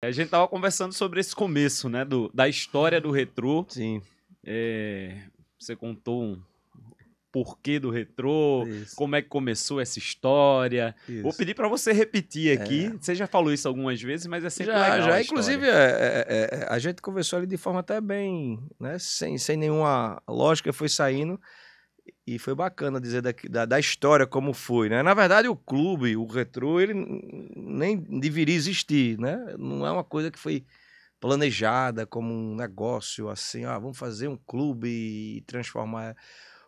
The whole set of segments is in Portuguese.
A gente tava conversando sobre esse começo, né? Do, da história do retrô. Sim. É, você contou um porquê do retrô, isso. como é que começou essa história. Isso. Vou pedir para você repetir aqui. É. Você já falou isso algumas vezes, mas é sempre já, legal. Já, a inclusive, é, é, é, é, a gente conversou ali de forma até bem, né? Sem, sem nenhuma lógica, foi saindo. E foi bacana dizer da, da, da, história como foi, né? Na verdade, o clube, o retrô, ele nem deveria existir, né? Não é uma coisa que foi planejada como um negócio assim, ah, vamos fazer um clube e transformar.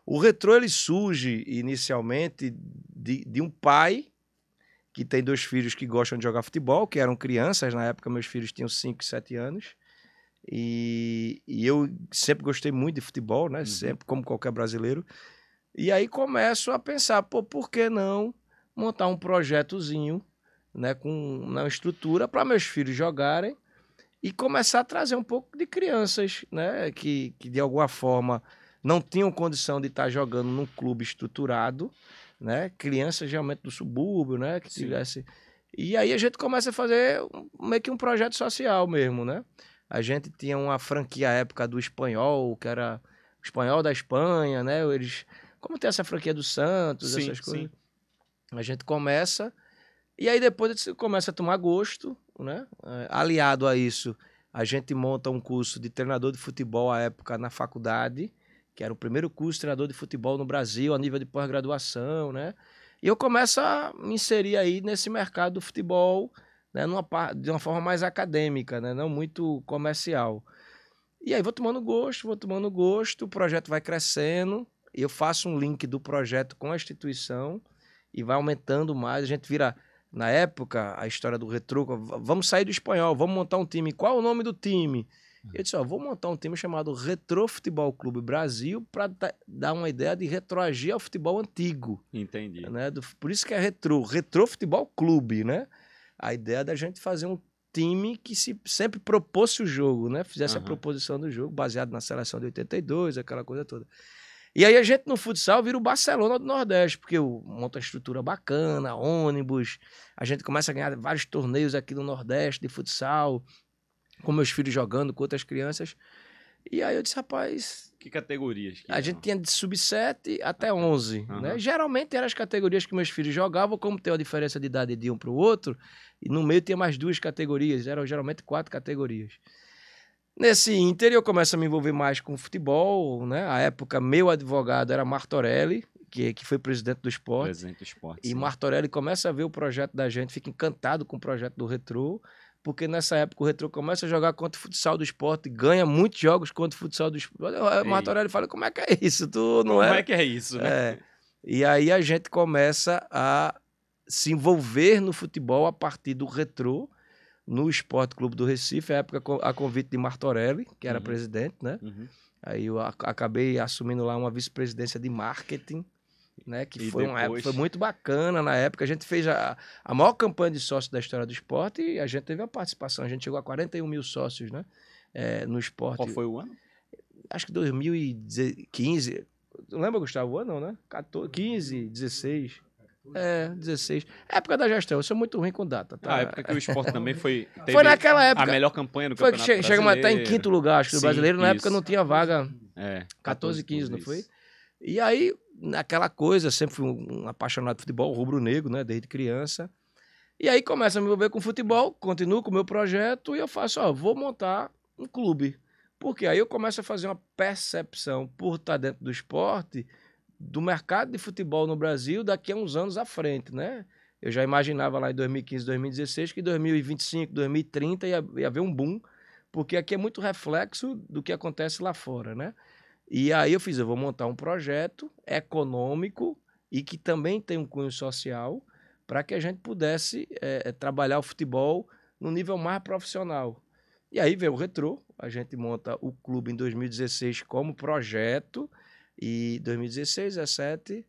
O retrô ele surge inicialmente de, de um pai que tem dois filhos que gostam de jogar futebol, que eram crianças na época, meus filhos tinham 5 e 7 anos. E, e eu sempre gostei muito de futebol, né? Uhum. Sempre, como qualquer brasileiro. E aí começo a pensar, pô, por que não montar um projetozinho, né, com uma estrutura para meus filhos jogarem e começar a trazer um pouco de crianças, né, que, que de alguma forma não tinham condição de estar tá jogando num clube estruturado, né, crianças geralmente do subúrbio, né, que tivesse. E aí a gente começa a fazer meio que um projeto social mesmo, né? A gente tinha uma franquia à época do espanhol, que era o espanhol da Espanha, né? Eles, como tem essa franquia do Santos, sim, essas coisas. Sim. A gente começa e aí depois a gente começa a tomar gosto, né? É, aliado a isso, a gente monta um curso de treinador de futebol à época na faculdade, que era o primeiro curso de treinador de futebol no Brasil a nível de pós-graduação, né? E eu começo a me inserir aí nesse mercado do futebol né, numa, de uma forma mais acadêmica, né, não muito comercial. E aí vou tomando gosto, vou tomando gosto, o projeto vai crescendo, eu faço um link do projeto com a instituição e vai aumentando mais, a gente vira na época, a história do retro. vamos sair do espanhol, vamos montar um time. Qual o nome do time? Hum. Eu disse, ó, vou montar um time chamado Retro Futebol Clube Brasil para dar uma ideia de retroagir ao futebol antigo. Entendi. Né? Do, por isso que é retro, Retro Futebol Clube, né? a ideia da gente fazer um time que se sempre propôs o jogo, né? Fizesse uhum. a proposição do jogo, baseado na seleção de 82, aquela coisa toda. E aí a gente no futsal vira o Barcelona do Nordeste, porque monta uma estrutura bacana, ônibus, a gente começa a ganhar vários torneios aqui no Nordeste de futsal, com meus filhos jogando, com outras crianças. E aí eu disse, rapaz. Que categorias? Que a eram? gente tinha de sub-7 até 11. Uhum. Né? Geralmente eram as categorias que meus filhos jogavam, como tem uma diferença de idade de um para o outro. E no meio tinha mais duas categorias, eram geralmente quatro categorias. Nesse Inter eu começo a me envolver mais com futebol, né? A época meu advogado era Martorelli, que, que foi presidente do esporte. Presidente do esporte. E sim. Martorelli começa a ver o projeto da gente, fica encantado com o projeto do Retro porque nessa época o Retro começa a jogar contra o futsal do esporte, ganha muitos jogos contra o futsal do esporte. O Marta Aurélio fala, como é que é isso? Tu não como é... é que é isso, né? É. E aí a gente começa a se envolver no futebol a partir do Retro, no Esporte Clube do Recife, a época a convite de Martorelli, que era uhum. presidente, né? Uhum. Aí eu acabei assumindo lá uma vice-presidência de marketing né? Que foi, depois... uma, foi muito bacana na época. A gente fez a, a maior campanha de sócios da história do esporte e a gente teve a participação. A gente chegou a 41 mil sócios, né? É, no esporte. Qual foi o ano? Acho que 2015. Lembra, Gustavo? O ano, né? 14, 15, 16. É, 16. Época da gestão, eu sou muito ruim com data, tá? Ah, época que o esporte também foi. foi naquela época. A melhor campanha do foi campeonato. Foi chegamos até em quinto lugar, acho que do brasileiro. Na isso. época não tinha vaga. É. 14, 15, 15 não foi? E aí naquela coisa, sempre fui um, um apaixonado por futebol, rubro-negro, né, desde criança. E aí começa a me envolver com futebol, continuo com o meu projeto e eu faço, ó, vou montar um clube. Porque aí eu começo a fazer uma percepção por estar tá dentro do esporte, do mercado de futebol no Brasil daqui a uns anos à frente, né? Eu já imaginava lá em 2015, 2016 que 2025, 2030 ia, ia haver um boom, porque aqui é muito reflexo do que acontece lá fora, né? E aí eu fiz, eu vou montar um projeto econômico e que também tem um cunho social para que a gente pudesse é, trabalhar o futebol no nível mais profissional. E aí veio o retrô, a gente monta o clube em 2016 como projeto e 2016, 17,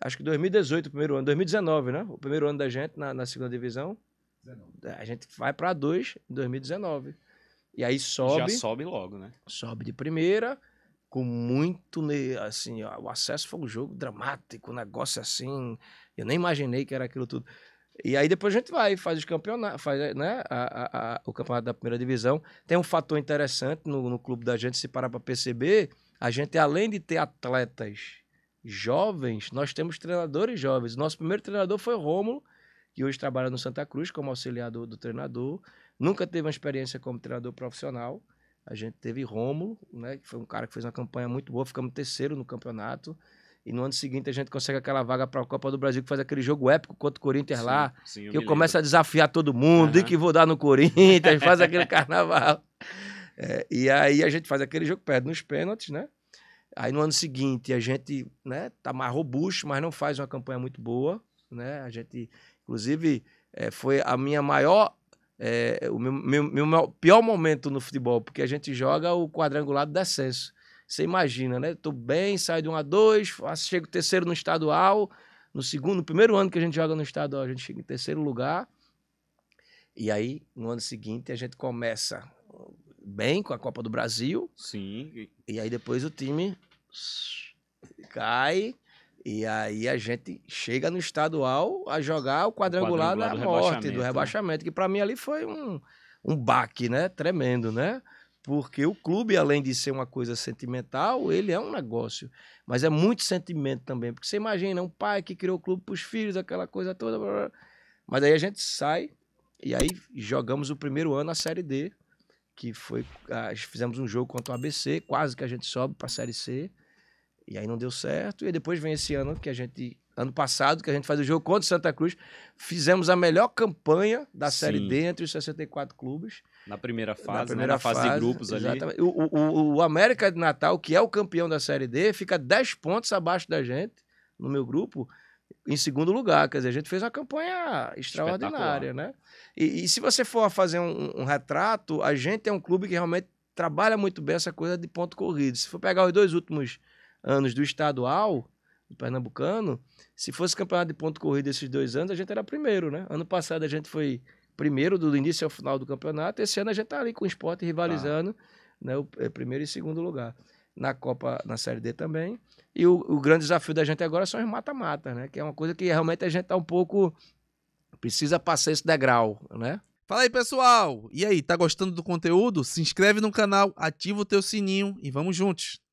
acho que 2018 o primeiro ano, 2019, né? O primeiro ano da gente na, na segunda divisão. 19. A gente vai para dois em 2019. E aí sobe. Já sobe logo, né? Sobe de primeira com muito, assim, o acesso foi um jogo dramático, um negócio assim, eu nem imaginei que era aquilo tudo. E aí depois a gente vai, faz os campeonatos, faz né, a, a, a, o campeonato da primeira divisão. Tem um fator interessante no, no clube da gente, se parar para perceber, a gente além de ter atletas jovens, nós temos treinadores jovens. Nosso primeiro treinador foi o Rômulo, que hoje trabalha no Santa Cruz como auxiliar do, do treinador. Nunca teve uma experiência como treinador profissional. A gente teve Rômulo, né, que foi um cara que fez uma campanha muito boa, ficamos terceiro no campeonato. E no ano seguinte a gente consegue aquela vaga para a Copa do Brasil, que faz aquele jogo épico contra o Corinthians sim, lá, sim, eu que eu começo a desafiar todo mundo, uhum. e que vou dar no Corinthians, faz aquele carnaval. É, e aí a gente faz aquele jogo, perde nos pênaltis, né? Aí no ano seguinte a gente né, tá mais robusto, mas não faz uma campanha muito boa, né? A gente, inclusive, é, foi a minha maior é, o meu, meu, meu, pior momento no futebol, porque a gente joga o quadrangular do descenso. Você imagina, né? Tô bem, saio de 1 a 2, chego terceiro no estadual, no segundo, no primeiro ano que a gente joga no estadual, a gente chega em terceiro lugar. E aí, no ano seguinte, a gente começa bem com a Copa do Brasil. Sim. E aí depois o time cai e aí a gente chega no estadual a jogar o quadrangular, o quadrangular da do morte, rebaixamento, do rebaixamento, né? que para mim ali foi um, um baque, né? Tremendo, né? Porque o clube, além de ser uma coisa sentimental, ele é um negócio. Mas é muito sentimento também. Porque você imagina um pai que criou o clube para os filhos, aquela coisa toda. Blá, blá. Mas aí a gente sai e aí jogamos o primeiro ano a Série D, que foi. Ah, fizemos um jogo contra o ABC, quase que a gente sobe para a Série C. E aí não deu certo. E depois vem esse ano que a gente. Ano passado, que a gente faz o jogo contra o Santa Cruz, fizemos a melhor campanha da Sim. Série D entre os 64 clubes. Na primeira fase, né? na primeira né? fase, fase, de grupos exatamente. ali. O, o, o América de Natal, que é o campeão da Série D, fica 10 pontos abaixo da gente, no meu grupo, em segundo lugar. Quer dizer, a gente fez uma campanha extraordinária, né? E, e, se você for fazer um, um retrato, a gente é um clube que realmente trabalha muito bem essa coisa de ponto corrido. Se for pegar os dois últimos anos do estadual, do pernambucano, se fosse campeonato de ponto corrido esses dois anos, a gente era primeiro, né? Ano passado a gente foi primeiro do início ao final do campeonato, esse ano a gente tá ali com o esporte rivalizando, tá. né? O é, primeiro e segundo lugar. Na Copa, na Série D também. E o, o grande desafio da gente agora são os mata mata né? Que é uma coisa que realmente a gente tá um pouco. Precisa passar esse degrau, né? Fala aí, pessoal! E aí, tá gostando do conteúdo? Se inscreve no canal, ativa o teu sininho e vamos juntos!